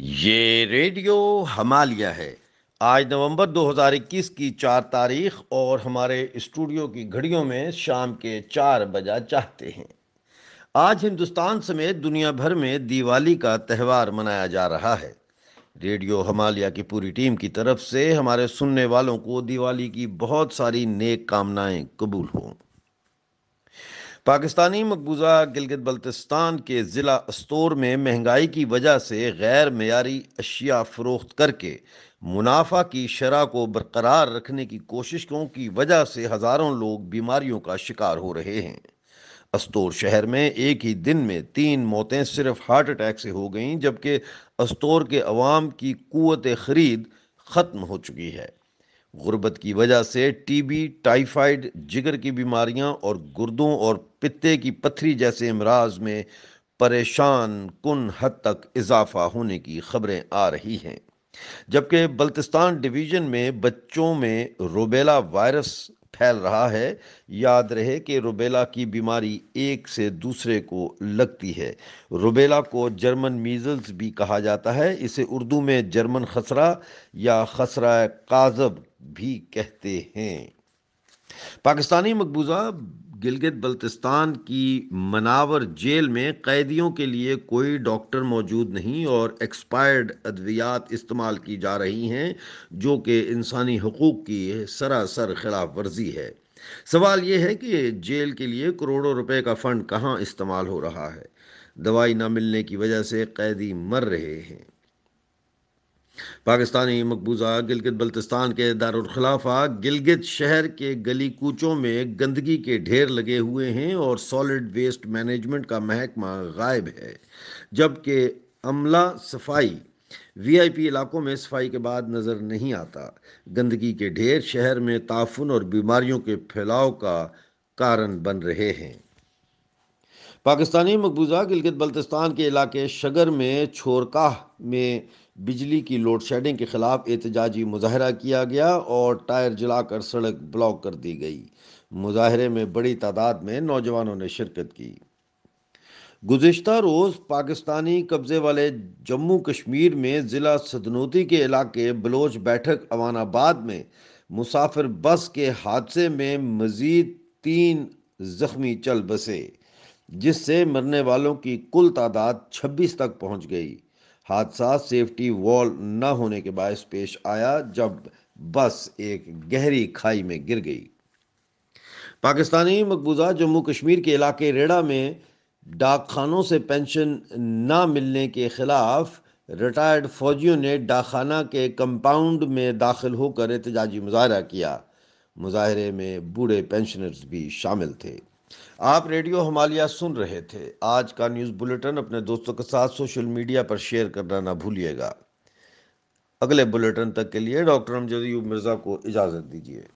ये रेडियो हमालिया है आज नवंबर 2021 की चार तारीख और हमारे स्टूडियो की घड़ियों में शाम के चार बजा चाहते हैं आज हिंदुस्तान समेत दुनिया भर में दिवाली का त्यौहार मनाया जा रहा है रेडियो हमालिया की पूरी टीम की तरफ से हमारे सुनने वालों को दिवाली की बहुत सारी नेक कामनाएं कबूल हों पाकिस्तानी मकबूजा गिलगित बल्तिस्तान के ज़िला अस्तोर में महंगाई की वजह से गैर मैारी अशिया फ़रोख्त करके मुनाफा की शरह को बरकरार रखने की कोशिशों की वजह से हज़ारों लोग बीमारियों का शिकार हो रहे हैं अस्तोर शहर में एक ही दिन में तीन मौतें सिर्फ हार्ट अटैक से हो गईं जबकि अस्तोर के अवाम की क़वत ख़रीद ख़त्म हो चुकी है गुर्बत की वजह से टीबी टाइफाइड जिगर की बीमारियां और गुर्दों और पित्ते की पथरी जैसे अमराज में परेशान कन हद तक इजाफा होने की खबरें आ रही हैं जबकि बल्तिस्तान डिवीज़न में बच्चों में रोबेला वायरस फैल रहा है याद रहे कि रुबेला की बीमारी एक से दूसरे को लगती है रुबेला को जर्मन मीज़ल्स भी कहा जाता है इसे उर्दू में जर्मन खसरा या खसरा काजब भी कहते हैं पाकिस्तानी मकबूजा गिलगित बल्तिस्तान की मनावर जेल में कैदियों के लिए कोई डॉक्टर मौजूद नहीं और एक्सपायर्ड अद्वियात इस्तेमाल की जा रही हैं जो कि इंसानी हकूक़ की सरासर खिलाफ वर्जी है सवाल ये है कि जेल के लिए करोड़ों रुपए का फ़ंड कहाँ इस्तेमाल हो रहा है दवाई ना मिलने की वजह से कैदी मर रहे हैं पाकिस्तानी मकबूजा गिलगित बल्तिस्तान के दारखिलाफा गिलगित शहर के गली कूचों में गंदगी के ढेर लगे हुए हैं और सॉलिड वेस्ट मैनेजमेंट का महकमा गायब है जबकि अमला सफाई वीआईपी इलाकों में सफाई के बाद नज़र नहीं आता गंदगी के ढेर शहर में ताफुन और बीमारियों के फैलाव का कारण बन रहे हैं पाकिस्तानी मकबूजा गिलगित बल्तिस्तान के इलाके शगर में छोरकाह में बिजली की लोड शेडिंग के खिलाफ एहतजाजी मुजाहरा किया गया और टायर जलाकर सड़क ब्लॉक कर दी गई मुजाहरे में बड़ी तादाद में नौजवानों ने शिरकत की गुजशत रोज़ पाकिस्तानी कब्ज़े वाले जम्मू कश्मीर में ज़िला सदनोती के इलाके बलोच बैठक अवानाबाद में मुसाफिर बस के हादसे में मज़ीद तीन ज़ख्मी चल बसे जिससे मरने वालों की कुल तादाद 26 तक पहुंच गई हादसा सेफ्टी वॉल न होने के बायस पेश आया जब बस एक गहरी खाई में गिर गई पाकिस्तानी मकबूजा जम्मू कश्मीर के इलाके रेड़ा में डाकखानों से पेंशन ना मिलने के खिलाफ रिटायर्ड फौजियों ने डाकखाना के कंपाउंड में दाखिल होकर एहतजाजी मुजाहरा किया मुजाहरे में बूढ़े पेंशनर्स भी शामिल थे आप रेडियो हमालिया सुन रहे थे आज का न्यूज़ बुलेटिन अपने दोस्तों के साथ सोशल मीडिया पर शेयर करना ना भूलिएगा अगले बुलेटिन तक के लिए डॉक्टर अमजद मिर्ज़ा को इजाज़त दीजिए